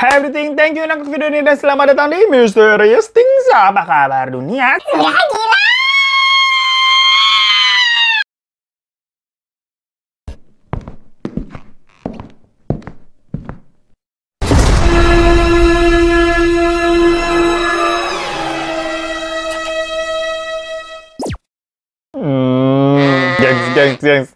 Hai everything, thank you untuk video ini dan selamat datang di Mysterious Things. Apa kabar dunia? Sudah gila! Hmm, gengs, gengs, gengs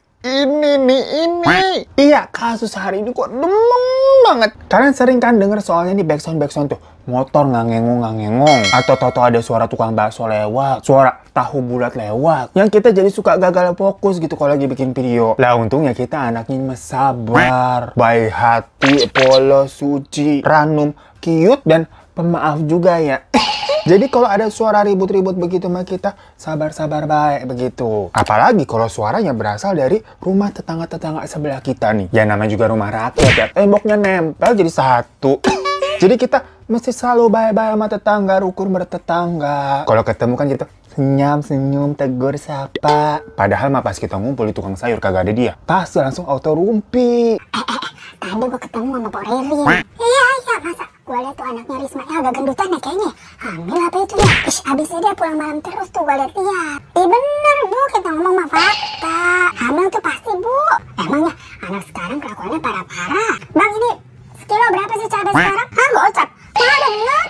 kasus sehari ini kok demam banget. Kalian sering kan denger soalnya nih backsound backsound tuh motor ngangengong ngangengong atau toto ada suara tukang bakso lewat, suara tahu bulat lewat. Yang kita jadi suka gagal fokus gitu kalau lagi bikin video. Lah untungnya kita anaknya sabar, baik hati, polos, suci, ranum, cute dan pemaaf juga ya. Jadi kalau ada suara ribut-ribut begitu sama kita, sabar-sabar baik begitu. Apalagi kalau suaranya berasal dari rumah tetangga-tetangga sebelah kita nih. Ya namanya juga rumah rakyat ya, temboknya nempel jadi satu. Jadi kita mesti selalu baik-baik sama tetangga, rukun bertetangga. Kalau ketemu kan gitu, senyum, senyum, tegur, siapa. Padahal mah pas kita ngumpul di tukang sayur kagak ada dia. Pasti langsung auto rumpi. Eh, eh, eh. tadi gue ketemu sama Pak Riri. Iya, iya, iya, masa gue liat tuh anaknya Risma ya agak gendutan ya kayaknya hamil apa itu ya Ish, abisnya dia pulang malam terus tuh gue liat-liat iya bener bu kita ngomong sama fakta hamil tuh pasti bu emangnya anak sekarang kelakuannya parah-parah bang ini sekilo berapa sih cabai sekarang ah gocap parah bener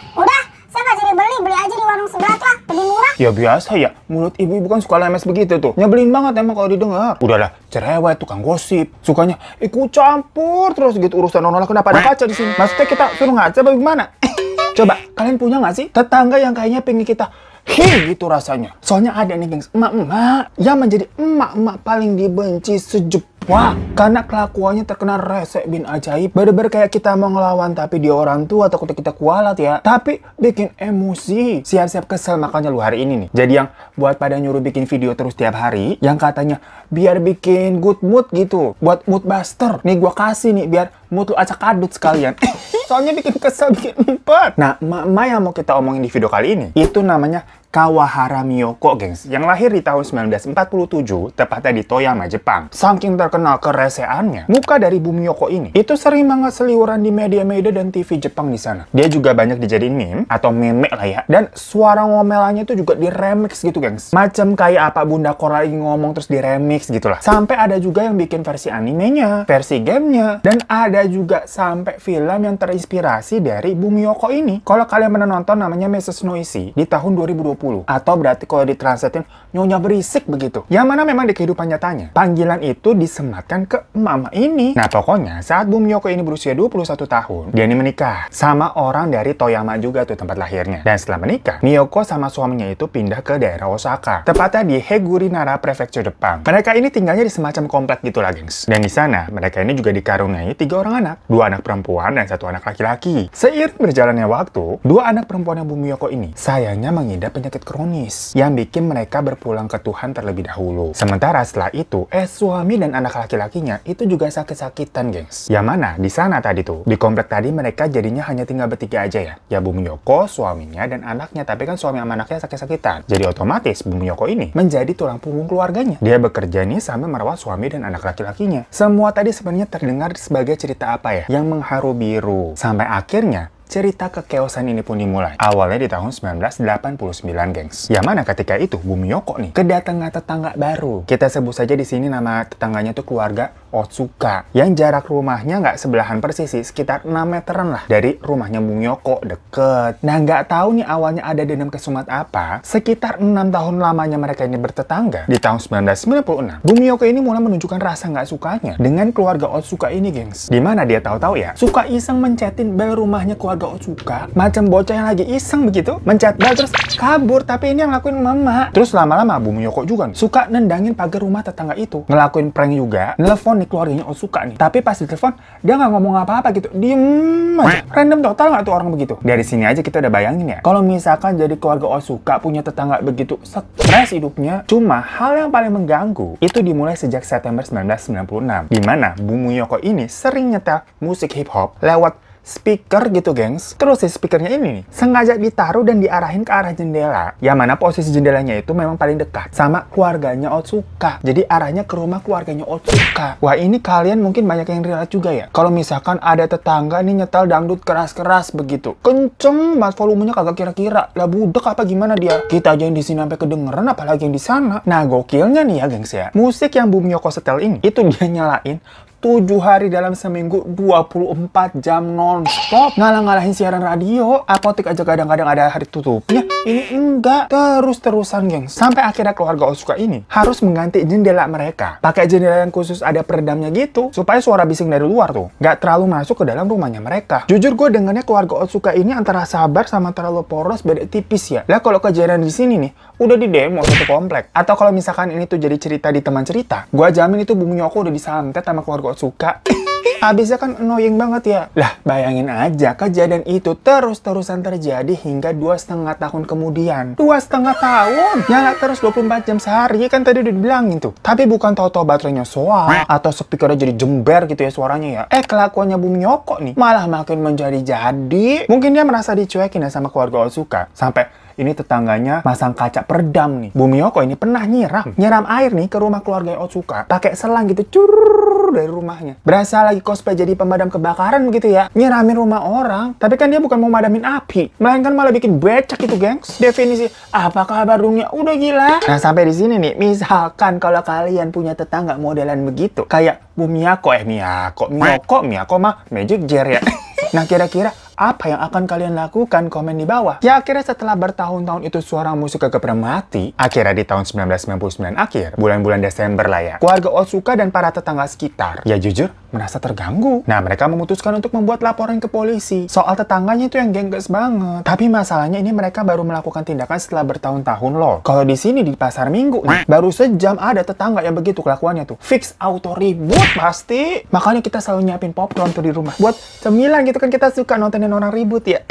Ya biasa ya, mulut ibu-ibu kan suka lemes begitu tuh. Nyebelin banget emang kalau didengar. Udahlah, cerewet, tukang gosip. Sukanya ikut campur terus gitu urusan orang Kenapa ada kaca di sini? Maksudnya kita suruh ngaca bagaimana? Coba, kalian punya nggak sih tetangga yang kayaknya pengen kita Hei, gitu rasanya. Soalnya ada nih gengs, emak-emak yang menjadi emak-emak paling dibenci sejuk Wah, karena kelakuannya terkena resek bin ajaib. Bener-bener kayak kita mau ngelawan tapi dia orang tua takutnya kita kualat ya. Tapi bikin emosi. Siap-siap kesel makanya lu hari ini nih. Jadi yang buat pada nyuruh bikin video terus tiap hari, yang katanya biar bikin good mood gitu. Buat mood buster. Nih gua kasih nih biar mood lu acak adut sekalian. Soalnya bikin kesel bikin empat. Nah, emak yang mau kita omongin di video kali ini, itu namanya Kawahara Miyoko, gengs, yang lahir di tahun 1947, tepatnya di Toyama, Jepang. Saking terkenal kereseannya, muka dari Bu Miyoko ini itu sering banget seliuran di media-media dan TV Jepang di sana. Dia juga banyak dijadiin meme atau meme lah ya. Dan suara ngomelannya itu juga diremix gitu, gengs. Macam kayak apa Bunda Kora lagi ngomong terus diremix gitu lah. Sampai ada juga yang bikin versi animenya, versi gamenya, dan ada juga sampai film yang terinspirasi dari Bu Miyoko ini. Kalau kalian pernah nonton namanya Mrs. Noisy di tahun 2020 atau berarti kalau ditranslatein nyonya berisik begitu. Yang mana memang di kehidupan nyatanya, panggilan itu disematkan ke mama ini. Nah pokoknya saat Bumi Yoko ini berusia 21 tahun, dia ini menikah sama orang dari Toyama juga tuh tempat lahirnya. Dan setelah menikah, Miyoko sama suaminya itu pindah ke daerah Osaka, tepatnya di Hegurinara Prefecture Jepang. Mereka ini tinggalnya di semacam komplek gitu lah gengs. Dan di sana, mereka ini juga dikaruniai tiga orang anak, dua anak perempuan dan satu anak laki-laki. Seiring berjalannya waktu, dua anak perempuan yang Bumi Yoko ini sayangnya mengidap penyakit penyakit kronis yang bikin mereka berpulang ke Tuhan terlebih dahulu. Sementara setelah itu, eh suami dan anak laki-lakinya itu juga sakit-sakitan, gengs. Yang mana? Di sana tadi tuh. Di komplek tadi mereka jadinya hanya tinggal bertiga aja ya. Ya Bu Miyoko, suaminya, dan anaknya. Tapi kan suami sama anaknya sakit-sakitan. Jadi otomatis Bu Miyoko ini menjadi tulang punggung keluarganya. Dia bekerja nih sambil merawat suami dan anak laki-lakinya. Semua tadi sebenarnya terdengar sebagai cerita apa ya? Yang mengharu biru. Sampai akhirnya cerita kekeosan ini pun dimulai. Awalnya di tahun 1989, gengs. Yang mana ketika itu, Bumi Yoko nih, kedatangan tetangga baru. Kita sebut saja di sini nama tetangganya tuh keluarga Otsuka oh, yang jarak rumahnya nggak sebelahan persis sih sekitar 6 meteran lah dari rumahnya Bung deket nah nggak tahu nih awalnya ada dendam kesumat apa sekitar enam tahun lamanya mereka ini bertetangga di tahun 1996 Bung Yoko ini mulai menunjukkan rasa nggak sukanya dengan keluarga Otsuka ini gengs dimana dia tahu-tahu ya suka iseng mencetin bel rumahnya keluarga Otsuka macam bocah yang lagi iseng begitu mencet bel terus kabur tapi ini yang ngelakuin mama terus lama-lama Bung juga nih, suka nendangin pagar rumah tetangga itu ngelakuin prank juga nelfon nih keluarganya suka nih. Tapi pas ditelepon, dia nggak ngomong apa-apa gitu. Diem aja. Random total nggak tuh orang begitu? Dari sini aja kita udah bayangin ya. Kalau misalkan jadi keluarga suka punya tetangga begitu stres hidupnya. Cuma hal yang paling mengganggu itu dimulai sejak September 1996. Di mana Bu Yoko ini sering nyetel musik hip-hop lewat speaker gitu gengs. Terus si speakernya ini nih, sengaja ditaruh dan diarahin ke arah jendela. Yang mana posisi jendelanya itu memang paling dekat sama keluarganya Otsuka. Jadi arahnya ke rumah keluarganya Otsuka. Wah ini kalian mungkin banyak yang relate juga ya. Kalau misalkan ada tetangga nih nyetel dangdut keras-keras begitu. Kenceng mas volumenya kagak kira-kira. Lah budek apa gimana dia? Kita aja yang di sini sampai kedengeran apalagi yang di sana. Nah gokilnya nih ya gengs ya. Musik yang Bumi Yoko setel ini, itu dia nyalain 7 hari dalam seminggu 24 jam nonstop ngalah-ngalahin siaran radio apotek aja kadang-kadang ada hari tutupnya ini enggak terus-terusan geng sampai akhirnya keluarga Osuka ini harus mengganti jendela mereka pakai jendela yang khusus ada peredamnya gitu supaya suara bising dari luar tuh nggak terlalu masuk ke dalam rumahnya mereka jujur gue dengannya keluarga Otsuka ini antara sabar sama terlalu poros beda tipis ya lah kalau kejadian di sini nih udah di demo satu komplek atau kalau misalkan ini tuh jadi cerita di teman cerita gue jamin itu bumi aku udah disantet sama keluarga cowok suka Abisnya kan annoying banget ya. Lah, bayangin aja kejadian itu terus-terusan terjadi hingga dua setengah tahun kemudian. Dua setengah tahun? Nyala terus 24 jam sehari, ya kan tadi udah dibilangin tuh. Tapi bukan tau-tau baterainya soal, atau speakernya jadi jember gitu ya suaranya ya. Eh, kelakuannya Bumi nyokok nih, malah makin menjadi-jadi. Mungkin dia merasa dicuekin ya sama keluarga Osuka. Sampai, ini tetangganya masang kaca peredam nih. Bumiyoko ini pernah nyiram, hmm. nyiram air nih ke rumah keluarga Otsuka pakai selang gitu curur dari rumahnya. Berasa lagi cosplay jadi pemadam kebakaran gitu ya. Nyiramin rumah orang, tapi kan dia bukan mau madamin api, melainkan malah bikin becek itu, gengs. Definisi apa kabar dunia udah gila. Nah, sampai di sini nih, misalkan kalau kalian punya tetangga modelan begitu, kayak Bumiyako eh Miyako, Miyoko, Miyako mah Magic Jar ya. nah, kira-kira apa yang akan kalian lakukan? Komen di bawah. Ya akhirnya setelah bertahun-tahun itu suara musik kegeprem mati, akhirnya di tahun 1999 akhir, bulan-bulan Desember lah ya, keluarga Otsuka dan para tetangga sekitar, ya jujur, merasa terganggu. Nah, mereka memutuskan untuk membuat laporan ke polisi soal tetangganya itu yang gengges banget. Tapi masalahnya ini mereka baru melakukan tindakan setelah bertahun-tahun loh. Kalau di sini di pasar minggu nih, baru sejam ada tetangga yang begitu kelakuannya tuh. Fix auto ribut pasti. Makanya kita selalu nyiapin popcorn tuh di rumah. Buat cemilan gitu kan kita suka nontonin orang ribut ya.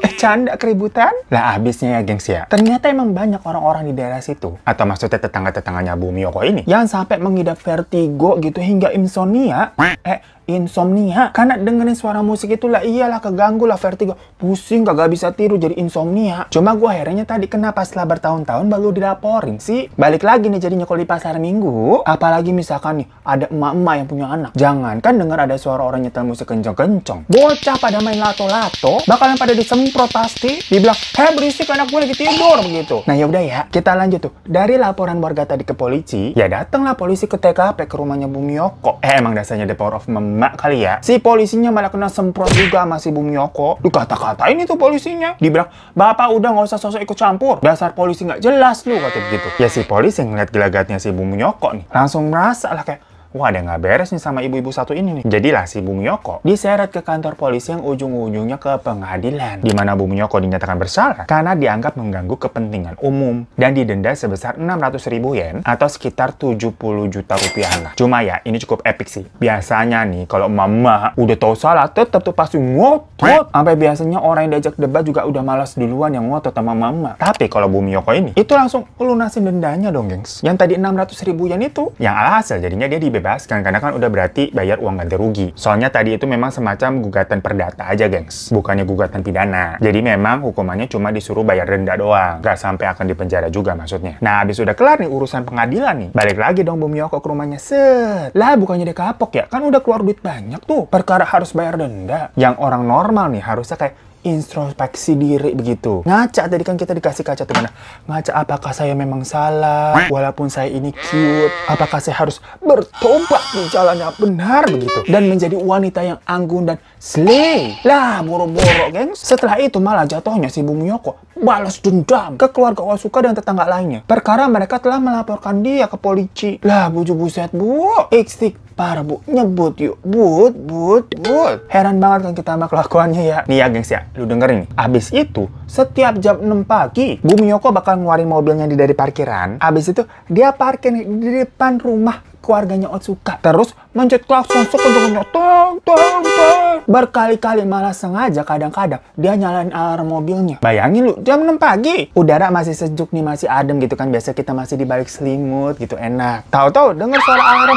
Eh, canda keributan? Lah abisnya ya gengs ya. Ternyata emang banyak orang-orang di daerah situ. Atau maksudnya tetangga-tetangganya Bu Yoko ini. Yang sampai mengidap vertigo gitu hingga insomnia. 哎，insomnia. Karena dengerin suara musik itulah iyalah keganggu lah vertigo. Pusing kagak bisa tidur jadi insomnia. Cuma gue herannya tadi kenapa setelah bertahun-tahun baru dilaporin sih? Balik lagi nih jadinya kalau di pasar minggu. Apalagi misalkan nih ada emak-emak yang punya anak. Jangan kan dengar ada suara orang nyetel musik kenceng-kenceng. Bocah pada main lato-lato. Bakalan pada disemprot pasti. Dibilang, heh berisik anak gue lagi tidur begitu. Nah yaudah ya, kita lanjut tuh. Dari laporan warga tadi ke polisi, ya datanglah polisi ke TKP ke rumahnya Bu Miyoko. Eh, emang dasarnya the power of mem kali ya. Si polisinya malah kena semprot juga sama si Bumi Lu kata-katain itu polisinya. Dibilang, Bapak udah nggak usah sosok ikut campur. Dasar polisi nggak jelas lu, kata begitu. Ya si polisi ngeliat gelagatnya si Bumioko Yoko nih. Langsung merasa lah kayak, Wah, ada nggak beres nih sama ibu-ibu satu ini nih. Jadilah si Yoko diseret ke kantor polisi yang ujung-ujungnya ke pengadilan. Di mana Yoko dinyatakan bersalah karena dianggap mengganggu kepentingan umum. Dan didenda sebesar 600 ribu yen atau sekitar 70 juta rupiah lah. Cuma ya, ini cukup epic sih. Biasanya nih, kalau mama udah tahu salah, tetap tuh pasti ngotot. Sampai biasanya orang yang diajak debat juga udah malas duluan yang ngotot sama mama. Tapi kalau Yoko ini, itu langsung lunasin dendanya dong, gengs. Yang tadi 600 ribu yen itu, yang alhasil jadinya dia di dibebaskan karena kan udah berarti bayar uang ganti rugi. Soalnya tadi itu memang semacam gugatan perdata aja, gengs. Bukannya gugatan pidana. Jadi memang hukumannya cuma disuruh bayar denda doang. Gak sampai akan dipenjara juga maksudnya. Nah, habis udah kelar nih urusan pengadilan nih. Balik lagi dong Bumi ke rumahnya. Set. Lah, bukannya dia kapok ya? Kan udah keluar duit banyak tuh. Perkara harus bayar denda. Yang orang normal nih harusnya kayak introspeksi diri begitu. Ngaca tadi kan kita dikasih kaca tuh mana? Ngaca apakah saya memang salah? Walaupun saya ini cute, apakah saya harus bertobat di jalan yang benar begitu? Dan menjadi wanita yang anggun dan slay. Lah, boro-boro, gengs. Setelah itu malah jatuhnya si Bumi Yoko balas dendam ke keluarga Osuka dan tetangga lainnya. Perkara mereka telah melaporkan dia ke polisi. Lah, buju buset, bu. Ikstik Parah bu nyebut yuk but but but heran banget kan kita sama kelakuannya ya nih ya gengs ya Lu dengerin. Abis itu, setiap jam 6 pagi, Bumi Yoko bakal ngeluarin mobilnya di dari parkiran. Abis itu, dia parkir di depan rumah keluarganya Otsuka. Terus Mencet klakson sekenceng-kenceng, tong, tong, tong. Berkali-kali malah sengaja kadang-kadang dia nyalain alarm mobilnya. Bayangin lu, jam 6 pagi. Udara masih sejuk nih, masih adem gitu kan. Biasa kita masih di balik selimut gitu, enak. Tahu-tahu dengar suara alarm,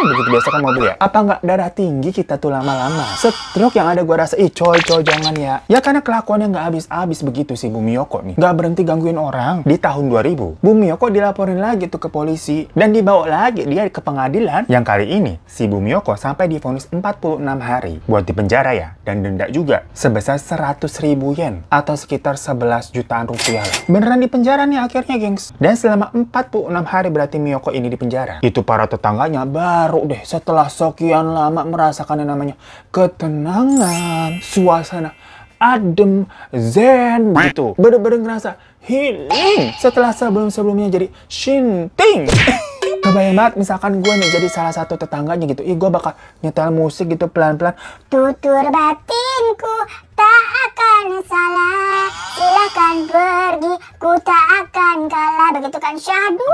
begitu biasa kan mobil ya. Apa nggak darah tinggi kita tuh lama-lama? Stroke yang ada gua rasa, ih coy, coy, jangan ya. Ya karena kelakuannya nggak habis-habis begitu si Yoko nih. Nggak berhenti gangguin orang di tahun 2000. Yoko dilaporin lagi tuh ke polisi dan dibawa lagi dia balik ke pengadilan yang kali ini si Bumioko sampai divonis 46 hari buat di penjara ya dan denda juga sebesar 100 ribu yen atau sekitar 11 jutaan rupiah lah. Beneran penjara nih akhirnya gengs. Dan selama 46 hari berarti Miyoko ini di penjara Itu para tetangganya baru deh setelah sekian lama merasakan yang namanya ketenangan, suasana adem, zen gitu. Bener-bener ngerasa healing setelah sebelum-sebelumnya jadi shinting. kebayang banget misalkan gue nih jadi salah satu tetangganya gitu ih gue bakal nyetel musik gitu pelan-pelan tutur batinku tak akan salah silahkan pergi ku tak akan kalah begitu kan syadu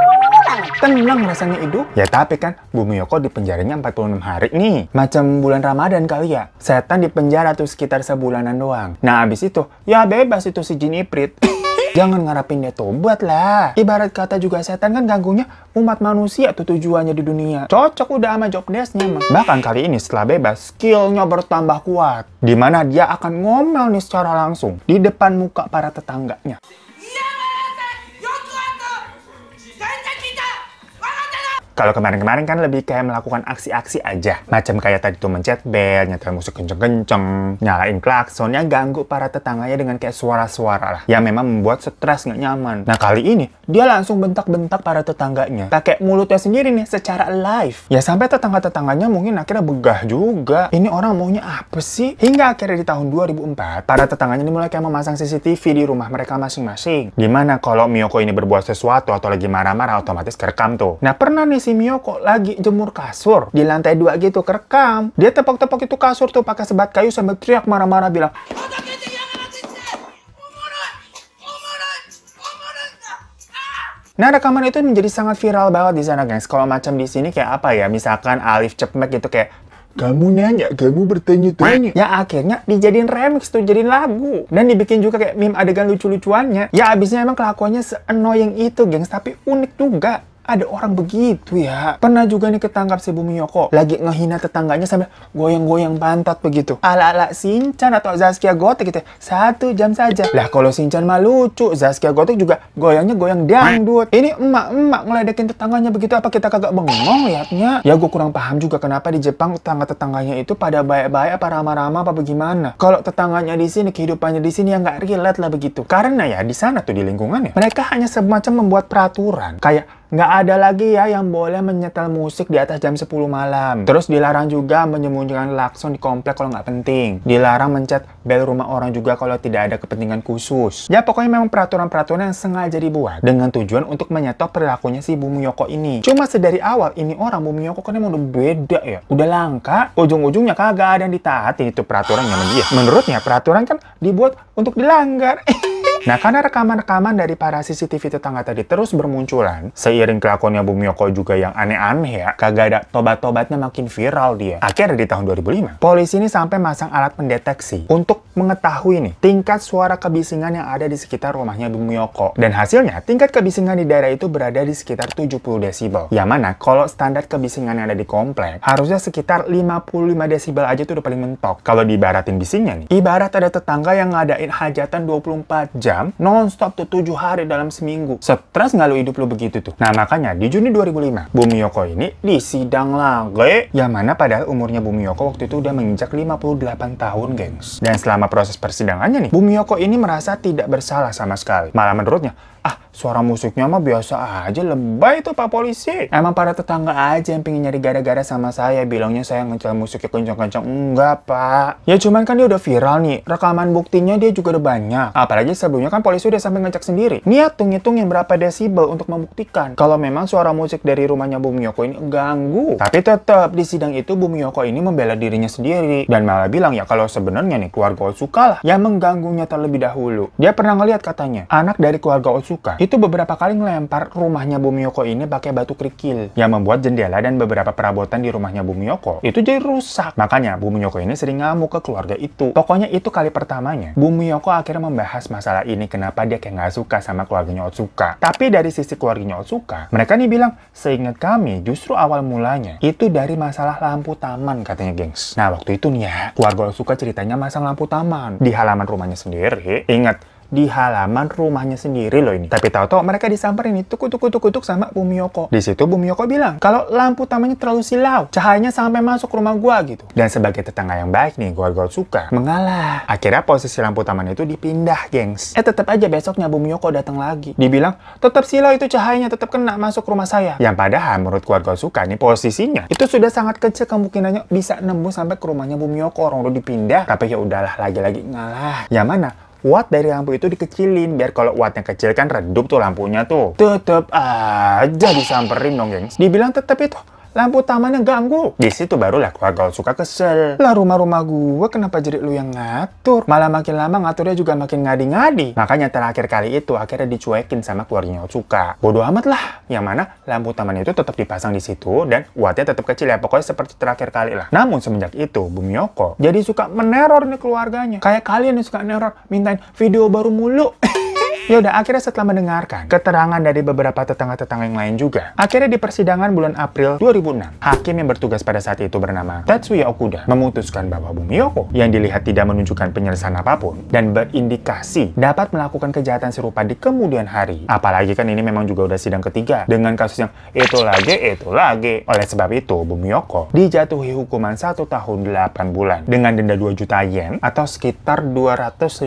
tenang rasanya hidup ya tapi kan Bumi Yoko di penjaranya 46 hari nih macam bulan Ramadan kali ya setan di penjara tuh sekitar sebulanan doang nah abis itu ya bebas itu si jin iprit Jangan ngarapin dia tobat lah. Ibarat kata juga setan kan ganggunya umat manusia tuh tujuannya di dunia. Cocok udah sama job desknya Bahkan kali ini setelah bebas, skillnya bertambah kuat. Dimana dia akan ngomel nih secara langsung di depan muka para tetangganya. Kalau kemarin-kemarin kan lebih kayak melakukan aksi-aksi aja. Macam kayak tadi tuh mencet bel, nyetel musik kenceng-kenceng, nyalain klaksonnya ganggu para tetangganya dengan kayak suara-suara lah. Yang memang membuat stres nggak nyaman. Nah kali ini, dia langsung bentak-bentak para tetangganya. Pakai nah, mulutnya sendiri nih, secara live. Ya sampai tetangga-tetangganya mungkin akhirnya begah juga. Ini orang maunya apa sih? Hingga akhirnya di tahun 2004, para tetangganya ini mulai kayak memasang CCTV di rumah mereka masing-masing. Gimana kalau Miyoko ini berbuat sesuatu atau lagi marah-marah, otomatis kerekam tuh. Nah pernah nih si Mio kok lagi jemur kasur di lantai dua gitu kerekam. Dia tepok-tepok itu kasur tuh pakai sebat kayu sambil teriak marah-marah bilang, Nah, rekaman itu menjadi sangat viral banget di sana, guys. Kalau macam di sini kayak apa ya? Misalkan Alif Cepmek gitu kayak kamu nanya, kamu bertanya-tanya. Ya akhirnya dijadiin remix tuh, jadiin lagu. Dan dibikin juga kayak meme adegan lucu-lucuannya. Ya abisnya emang kelakuannya se-annoying itu, gengs. Tapi unik juga ada orang begitu ya. Pernah juga nih ketangkap si Bumi Yoko lagi ngehina tetangganya sambil goyang-goyang pantat begitu. Ala-ala sinchan atau Zaskia Gotik gitu Satu jam saja. Lah kalau sinchan mah lucu, Zaskia Gotik juga goyangnya goyang dangdut. Ini emak-emak ngeledekin tetangganya begitu apa kita kagak bengong liatnya? Ya gue kurang paham juga kenapa di Jepang tetangga-tetangganya itu pada baik-baik apa ramah-ramah apa bagaimana. Kalau tetangganya di sini, kehidupannya di sini yang gak relate lah begitu. Karena ya di sana tuh di lingkungannya, mereka hanya semacam membuat peraturan. Kayak Nggak ada lagi ya yang boleh menyetel musik di atas jam 10 malam. Terus dilarang juga menyembunyikan lakson di komplek kalau nggak penting. Dilarang mencet bel rumah orang juga kalau tidak ada kepentingan khusus. Ya pokoknya memang peraturan-peraturan yang sengaja dibuat dengan tujuan untuk menyetop perilakunya si Bumi Yoko ini. Cuma sedari awal ini orang Bumi Yoko kan emang udah beda ya. Udah langka, ujung-ujungnya kagak ada yang ditaati itu peraturan yang dia. Menurutnya peraturan kan dibuat untuk dilanggar. Nah, karena rekaman-rekaman dari para CCTV tetangga tadi terus bermunculan, seiring kelakuannya Bumi Yoko juga yang aneh-aneh ya, kagak ada tobat-tobatnya makin viral dia. Akhirnya di tahun 2005, polisi ini sampai masang alat pendeteksi untuk mengetahui nih tingkat suara kebisingan yang ada di sekitar rumahnya Bumi Yoko. Dan hasilnya, tingkat kebisingan di daerah itu berada di sekitar 70 desibel. Yang mana kalau standar kebisingan yang ada di komplek, harusnya sekitar 55 desibel aja tuh udah paling mentok. Kalau diibaratin bisingnya nih, ibarat ada tetangga yang ngadain hajatan 24 jam jam nonstop tuh 7 hari dalam seminggu. Stres nggak lu hidup lu begitu tuh? Nah makanya di Juni 2005, Bumi Yoko ini disidang lagi. Yang mana padahal umurnya Bumi Yoko waktu itu udah menginjak 58 tahun gengs. Dan selama proses persidangannya nih, Bumi Yoko ini merasa tidak bersalah sama sekali. Malah menurutnya, ah suara musiknya mah biasa aja lebay tuh pak polisi emang para tetangga aja yang pengen nyari gara-gara sama saya bilangnya saya ngecel musiknya kencang-kencang enggak pak ya cuman kan dia udah viral nih rekaman buktinya dia juga udah banyak apalagi sebelumnya kan polisi udah sampai ngecek sendiri. niat tuh ngitungin berapa desibel untuk membuktikan kalau memang suara musik dari rumahnya Bu Miyoko ini ganggu. Tapi tetap di sidang itu Bu Miyoko ini membela dirinya sendiri dan malah bilang ya kalau sebenarnya nih keluarga Otsuka lah yang mengganggunya terlebih dahulu. Dia pernah ngelihat katanya anak dari keluarga Otsuka itu beberapa kali ngelempar rumahnya Bu Miyoko ini pakai batu kerikil yang membuat jendela dan beberapa perabotan di rumahnya Bu Miyoko itu jadi rusak. Makanya Bu Miyoko ini sering ngamuk ke keluarga itu. Pokoknya itu kali pertamanya Bu Miyoko akhirnya membahas masalah ini kenapa dia kayak nggak suka sama keluarganya Otsuka. Tapi dari sisi keluarganya Otsuka, mereka nih bilang, seingat kami justru awal mulanya itu dari masalah lampu taman katanya gengs. Nah waktu itu nih ya, keluarga Otsuka ceritanya masang lampu taman di halaman rumahnya sendiri. Ingat, di halaman rumahnya sendiri loh ini. Tapi tahu-tahu mereka disamperin itu kutuk-kutuk-kutuk sama Bumioko. Di situ Bumioko bilang, kalau lampu tamannya terlalu silau, cahayanya sampai masuk rumah gua gitu. Dan sebagai tetangga yang baik nih, gua gua suka mengalah. Akhirnya posisi lampu taman itu dipindah, gengs. Eh tetap aja besoknya Bumioko datang lagi. Dibilang, tetap silau itu cahayanya tetap kena masuk rumah saya. Yang padahal menurut keluarga suka nih posisinya itu sudah sangat kecil kemungkinannya bisa nembus sampai ke rumahnya Bumioko orang udah dipindah. Tapi ya udahlah lagi-lagi ngalah. Yang mana watt dari lampu itu dikecilin biar kalau wattnya kecil kan redup tuh lampunya tuh tetep aja disamperin dong gengs dibilang tetep itu lampu tamannya ganggu. Di situ barulah keluarga suka kesel. Lah rumah-rumah gue kenapa jadi lu yang ngatur? Malah makin lama ngaturnya juga makin ngadi-ngadi. Makanya terakhir kali itu akhirnya dicuekin sama keluarganya suka Bodoh amat lah. Yang mana lampu taman itu tetap dipasang di situ dan wattnya tetap kecil ya. Pokoknya seperti terakhir kali lah. Namun semenjak itu Bumioko jadi suka meneror nih keluarganya. Kayak kalian yang suka neror mintain video baru mulu. Ya udah, akhirnya setelah mendengarkan keterangan dari beberapa tetangga-tetangga yang lain juga, akhirnya di persidangan bulan April 2006, hakim yang bertugas pada saat itu bernama Tatsuya Okuda memutuskan bahwa Bumiyoko yang dilihat tidak menunjukkan penyelesaian apapun dan berindikasi dapat melakukan kejahatan serupa di kemudian hari. Apalagi kan ini memang juga udah sidang ketiga dengan kasus yang itu lagi, itu lagi. Oleh sebab itu, Bumiyoko dijatuhi hukuman satu tahun 8 bulan dengan denda 2 juta yen atau sekitar 250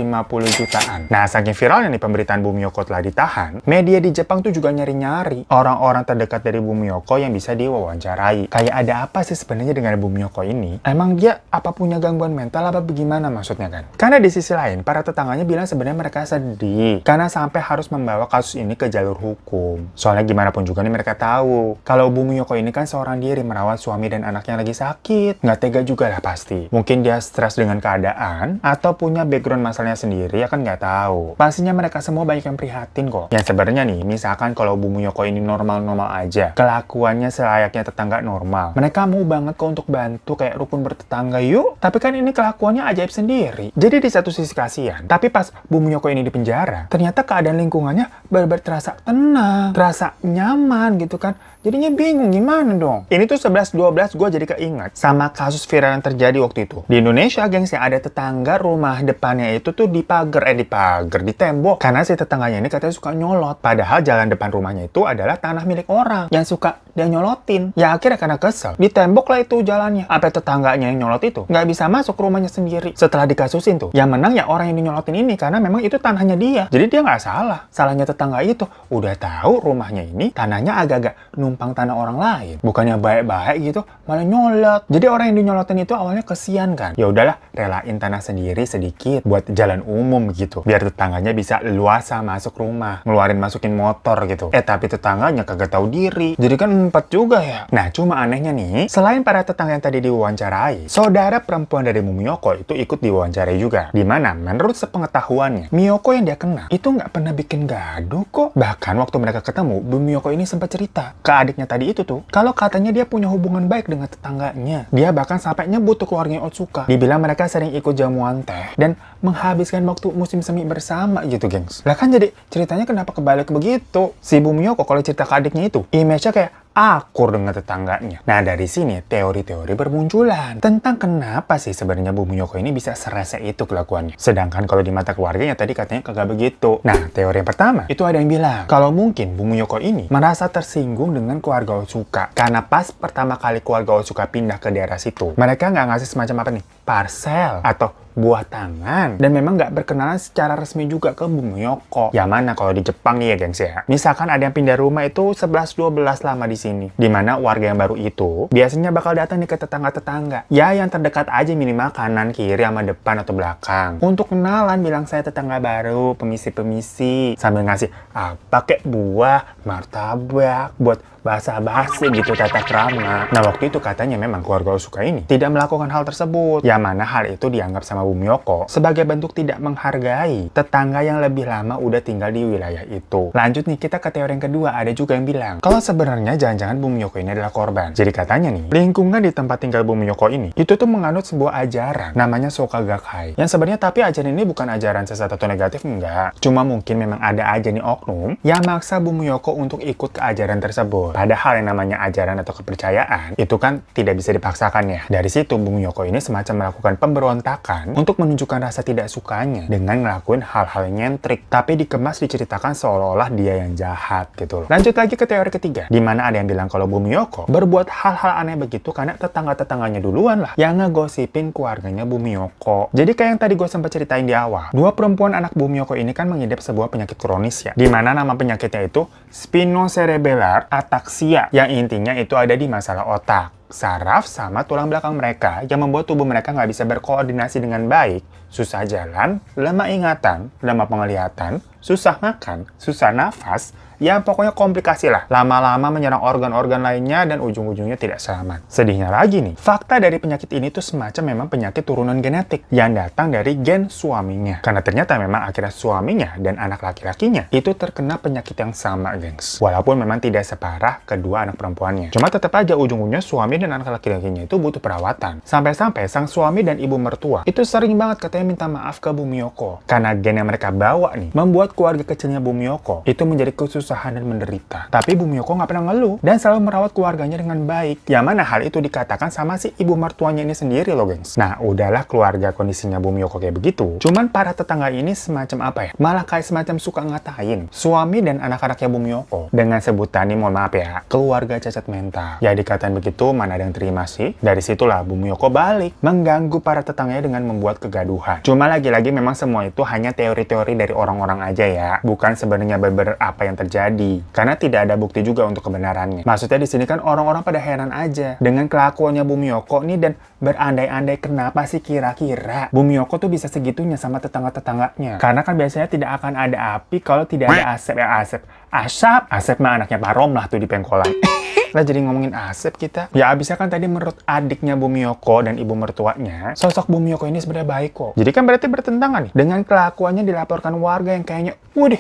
jutaan. Nah, saking viralnya nih pemberitaan Bumioko telah ditahan, media di Jepang tuh juga nyari-nyari orang-orang terdekat dari Bumioko yang bisa diwawancarai. Kayak ada apa sih sebenarnya dengan Bumioko ini? Emang dia apa punya gangguan mental apa bagaimana maksudnya kan? Karena di sisi lain, para tetangganya bilang sebenarnya mereka sedih karena sampai harus membawa kasus ini ke jalur hukum. Soalnya gimana pun juga nih mereka tahu kalau Bumioko ini kan seorang diri merawat suami dan anaknya lagi sakit. Nggak tega juga lah pasti. Mungkin dia stres dengan keadaan atau punya background masalahnya sendiri ya kan nggak tahu. Pastinya mereka mereka semua banyak yang prihatin kok. Yang sebenarnya nih, misalkan kalau Bu Muyoko ini normal-normal aja, kelakuannya selayaknya tetangga normal. Mereka mau banget kok untuk bantu kayak rukun bertetangga yuk. Tapi kan ini kelakuannya ajaib sendiri. Jadi di satu sisi kasihan, tapi pas Bu Muyoko ini di penjara, ternyata keadaan lingkungannya benar-benar terasa tenang, terasa nyaman gitu kan Jadinya bingung gimana dong. Ini tuh 11-12 gue jadi keinget sama kasus viral yang terjadi waktu itu. Di Indonesia gengs yang ada tetangga rumah depannya itu tuh di pagar, eh di pagar, di tembok. Karena si tetangganya ini katanya suka nyolot. Padahal jalan depan rumahnya itu adalah tanah milik orang yang suka dia nyolotin. Ya akhirnya karena kesel, di tembok lah itu jalannya. Apa tetangganya yang nyolot itu nggak bisa masuk ke rumahnya sendiri. Setelah dikasusin tuh, yang menang ya orang yang nyolotin ini karena memang itu tanahnya dia. Jadi dia nggak salah. Salahnya tetangga itu. Udah tahu rumahnya ini tanahnya agak-agak numpang tanah orang lain. Bukannya baik-baik gitu, malah nyolot. Jadi orang yang dinyolotin itu awalnya kesian kan. Ya udahlah, relain tanah sendiri sedikit buat jalan umum gitu. Biar tetangganya bisa luasa masuk rumah, ngeluarin masukin motor gitu. Eh tapi tetangganya kagak tahu diri. Jadi kan empat juga ya. Nah, cuma anehnya nih, selain para tetangga yang tadi diwawancarai, saudara perempuan dari Mumiyoko itu ikut diwawancarai juga. Dimana menurut sepengetahuannya, Miyoko yang dia kenal itu nggak pernah bikin gaduh kok. Bahkan waktu mereka ketemu, Bu Miyoko ini sempat cerita ke adiknya tadi itu tuh, kalau katanya dia punya hubungan baik dengan tetangganya, dia bahkan sampai nyebut tuh keluarganya Otsuka. Dibilang mereka sering ikut jamuan teh dan menghabiskan waktu musim semi bersama gitu, gengs. Lah kan jadi ceritanya kenapa kebalik begitu? Si kok kalau cerita ke adiknya itu, image-nya kayak akur dengan tetangganya. Nah dari sini teori-teori bermunculan tentang kenapa sih sebenarnya Bu Muyoko ini bisa serasa itu kelakuannya. Sedangkan kalau di mata keluarganya tadi katanya kagak begitu. Nah teori yang pertama itu ada yang bilang kalau mungkin Bu Muyoko ini merasa tersinggung dengan keluarga Osuka karena pas pertama kali keluarga Osuka pindah ke daerah situ mereka nggak ngasih semacam apa nih parcel atau buah tangan dan memang nggak berkenalan secara resmi juga ke Bung Yoko. Ya mana kalau di Jepang nih ya gengs ya. Misalkan ada yang pindah rumah itu 11-12 lama di sini. Dimana warga yang baru itu biasanya bakal datang nih ke tetangga-tetangga. Ya yang terdekat aja minimal kanan, kiri, sama depan atau belakang. Untuk kenalan bilang saya tetangga baru, pemisi-pemisi. Sambil ngasih apa ah, kek buah, martabak, buat bahasa basi gitu tata krama. Nah waktu itu katanya memang keluarga suka ini tidak melakukan hal tersebut. Ya mana hal itu dianggap sama Bumi Yoko sebagai bentuk tidak menghargai tetangga yang lebih lama udah tinggal di wilayah itu. Lanjut nih kita ke teori yang kedua ada juga yang bilang kalau sebenarnya jangan-jangan Bumi Yoko ini adalah korban. Jadi katanya nih lingkungan di tempat tinggal Bumi Yoko ini itu tuh menganut sebuah ajaran namanya Soka Gakkai yang sebenarnya tapi ajaran ini bukan ajaran sesat atau negatif enggak. Cuma mungkin memang ada aja nih oknum yang maksa Bumi Yoko untuk ikut ke ajaran tersebut hal yang namanya ajaran atau kepercayaan itu kan tidak bisa dipaksakan ya. Dari situ Bung Yoko ini semacam melakukan pemberontakan untuk menunjukkan rasa tidak sukanya dengan ngelakuin hal-hal nyentrik tapi dikemas diceritakan seolah-olah dia yang jahat gitu loh. Lanjut lagi ke teori ketiga di mana ada yang bilang kalau Bung Yoko berbuat hal-hal aneh begitu karena tetangga-tetangganya duluan lah yang ngegosipin keluarganya Bumi Yoko. Jadi kayak yang tadi gue sempat ceritain di awal, dua perempuan anak Bumi Yoko ini kan mengidap sebuah penyakit kronis ya. Di mana nama penyakitnya itu spinocerebellar atau ataksia, yang intinya itu ada di masalah otak saraf sama tulang belakang mereka yang membuat tubuh mereka nggak bisa berkoordinasi dengan baik, susah jalan, lemah ingatan, lemah penglihatan, susah makan, susah nafas, ya pokoknya komplikasi lah. Lama-lama menyerang organ-organ lainnya dan ujung-ujungnya tidak selamat. Sedihnya lagi nih, fakta dari penyakit ini tuh semacam memang penyakit turunan genetik yang datang dari gen suaminya. Karena ternyata memang akhirnya suaminya dan anak laki-lakinya itu terkena penyakit yang sama, gengs. Walaupun memang tidak separah kedua anak perempuannya. Cuma tetap aja ujung-ujungnya suami dan anak laki-lakinya itu butuh perawatan. Sampai-sampai sang suami dan ibu mertua itu sering banget katanya minta maaf ke Bu Miyoko. Karena gen yang mereka bawa nih membuat membuat keluarga kecilnya Bumioko itu menjadi kesusahan dan menderita. Tapi Bumioko nggak pernah ngeluh dan selalu merawat keluarganya dengan baik. Yang mana hal itu dikatakan sama si ibu mertuanya ini sendiri loh, gengs. Nah, udahlah keluarga kondisinya Bumioko kayak begitu. Cuman para tetangga ini semacam apa ya? Malah kayak semacam suka ngatain suami dan anak-anaknya Bumioko. dengan sebutan ini mohon maaf ya, keluarga cacat mental. Ya dikatakan begitu, mana ada yang terima sih? Dari situlah Bumioko balik, mengganggu para tetangganya dengan membuat kegaduhan. Cuma lagi-lagi memang semua itu hanya teori-teori dari orang-orang aja aja ya, bukan sebenarnya benar apa yang terjadi. Karena tidak ada bukti juga untuk kebenarannya. Maksudnya di sini kan orang-orang pada heran aja dengan kelakuannya Bumioko nih dan berandai-andai kenapa sih kira-kira Bumioko tuh bisa segitunya sama tetangga-tetangganya. Karena kan biasanya tidak akan ada api kalau tidak ada asap ya asap Asap, asap mah anaknya Pak Rom lah tuh di pengkolan. lah jadi ngomongin Asep kita. Ya abisnya kan tadi menurut adiknya Bu Miyoko dan ibu mertuanya, sosok Bu Miyoko ini sebenarnya baik kok. Jadi kan berarti bertentangan nih dengan kelakuannya dilaporkan warga yang kayaknya, waduh,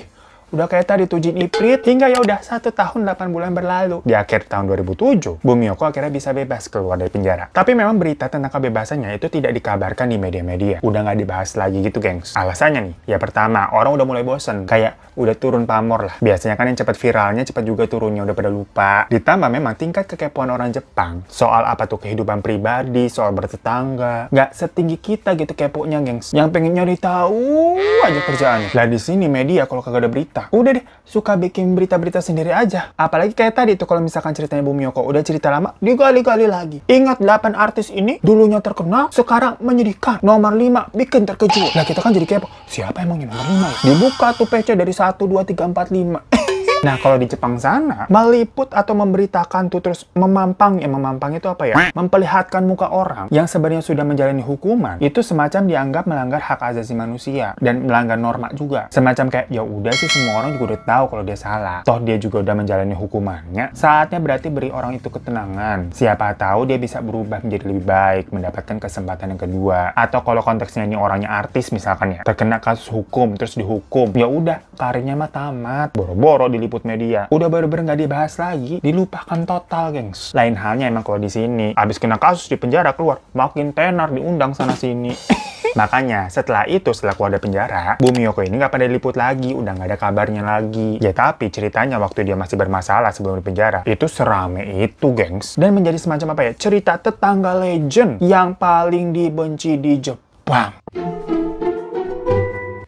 Udah kayak tadi tuh iprit, hingga ya udah satu tahun 8 bulan berlalu. Di akhir tahun 2007, Bumioko akhirnya bisa bebas keluar dari penjara. Tapi memang berita tentang kebebasannya itu tidak dikabarkan di media-media. Udah nggak dibahas lagi gitu, gengs. Alasannya nih, ya pertama, orang udah mulai bosen. Kayak udah turun pamor lah. Biasanya kan yang cepat viralnya, cepat juga turunnya, udah pada lupa. Ditambah memang tingkat kekepoan orang Jepang, soal apa tuh kehidupan pribadi, soal bertetangga, nggak setinggi kita gitu kepo keponya, gengs. Yang pengen nyari tahu aja kerjaannya. Lah di sini media kalau kagak ada berita, berita. Udah deh, suka bikin berita-berita sendiri aja. Apalagi kayak tadi tuh kalau misalkan ceritanya Bu Miyoko udah cerita lama, digali-gali lagi. Ingat 8 artis ini dulunya terkenal, sekarang menyedihkan. Nomor 5 bikin terkejut. Nah kita kan jadi kepo, siapa emang yang nomor 5 ya? Dibuka tuh pecah dari 1, 2, 3, 4, 5. Nah, kalau di Jepang sana, meliput atau memberitakan tuh terus memampang, ya memampang itu apa ya? Memperlihatkan muka orang yang sebenarnya sudah menjalani hukuman, itu semacam dianggap melanggar hak asasi manusia dan melanggar norma juga. Semacam kayak ya udah sih semua orang juga udah tahu kalau dia salah. Toh dia juga udah menjalani hukumannya. Saatnya berarti beri orang itu ketenangan. Siapa tahu dia bisa berubah menjadi lebih baik, mendapatkan kesempatan yang kedua. Atau kalau konteksnya ini orangnya artis misalkan ya, terkena kasus hukum terus dihukum, ya udah karirnya mah tamat, boro-boro diliput liput media. Udah baru bener nggak dibahas lagi, dilupakan total, gengs. Lain halnya emang kalau di sini, abis kena kasus di penjara keluar, makin tenar diundang sana-sini. Makanya setelah itu setelah keluar dari penjara, Bumi Yoko ini nggak pada diliput lagi, udah nggak ada kabarnya lagi. Ya tapi ceritanya waktu dia masih bermasalah sebelum di penjara, itu serame itu gengs. Dan menjadi semacam apa ya, cerita tetangga legend yang paling dibenci di Jepang.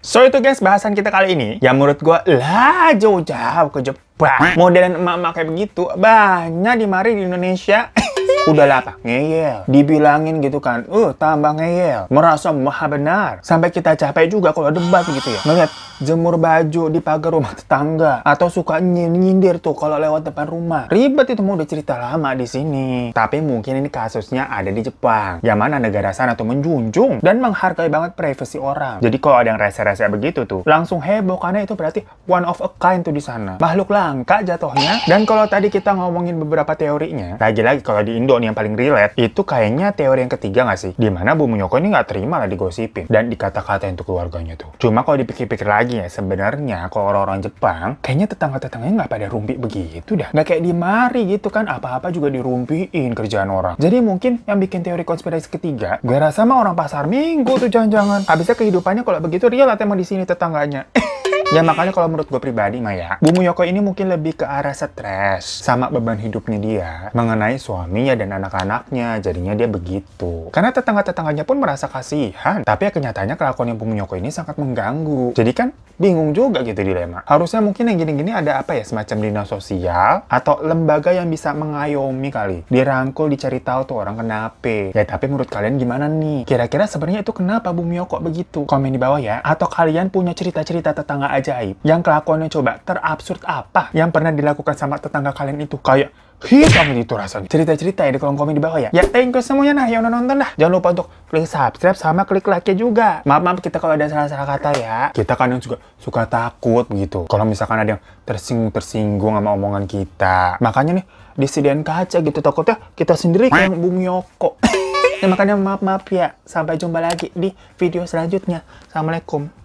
So itu guys bahasan kita kali ini yang menurut gue lah jauh-jauh ke Jepang. Modern emak-emak kayak begitu banyak di mari di Indonesia. udah lapa ngeyel dibilangin gitu kan uh tambah ngeyel merasa maha benar sampai kita capek juga kalau debat gitu ya ngeliat jemur baju di pagar rumah tetangga atau suka nyindir tuh kalau lewat depan rumah. Ribet itu mau udah cerita lama di sini. Tapi mungkin ini kasusnya ada di Jepang. Yang mana negara sana tuh menjunjung dan menghargai banget privasi orang. Jadi kalau ada yang rese-rese begitu tuh, langsung heboh karena itu berarti one of a kind tuh di sana. Makhluk langka jatuhnya. Dan kalau tadi kita ngomongin beberapa teorinya, lagi-lagi kalau di Indo nih yang paling relate, itu kayaknya teori yang ketiga nggak sih? di mana Bu Munyoko ini nggak terima lah digosipin dan dikata-katain tuh keluarganya tuh. Cuma kalau dipikir-pikir lagi lagi ya, sebenarnya kalau orang-orang Jepang, kayaknya tetangga-tetangganya nggak pada rumpi begitu dah. Nggak kayak di mari gitu kan, apa-apa juga dirumpiin kerjaan orang. Jadi mungkin yang bikin teori konspirasi ketiga, gue rasa mah orang pasar minggu tuh jangan-jangan. Habisnya kehidupannya kalau begitu real atau emang di sini tetangganya. Ya makanya kalau menurut gue pribadi Maya, Bu Muyoko ini mungkin lebih ke arah stres sama beban hidupnya dia mengenai suaminya dan anak-anaknya. Jadinya dia begitu. Karena tetangga-tetangganya pun merasa kasihan. Tapi ya kenyataannya kelakuan yang Bu Muyoko ini sangat mengganggu. Jadi kan bingung juga gitu dilema. Harusnya mungkin yang gini-gini ada apa ya semacam dinas sosial atau lembaga yang bisa mengayomi kali. Dirangkul, dicari tahu tuh orang kenapa. Ya tapi menurut kalian gimana nih? Kira-kira sebenarnya itu kenapa Bu Miyoko begitu? Komen di bawah ya. Atau kalian punya cerita-cerita tetangga aja ajaib, yang kelakuannya coba terabsurd apa yang pernah dilakukan sama tetangga kalian itu? Kayak hit banget itu rasanya. Cerita-cerita ya di kolom komen di bawah ya. Ya thank you semuanya nah yang udah nonton lah Jangan lupa untuk klik subscribe sama klik like-nya juga. Maaf maaf kita kalau ada salah-salah kata ya. Kita kadang juga suka takut gitu Kalau misalkan ada yang tersinggung-tersinggung sama omongan kita. Makanya nih disediain kaca gitu takutnya kita sendiri yang Bung Yoko. Ya makanya maaf maaf ya. Sampai jumpa lagi di video selanjutnya. Assalamualaikum.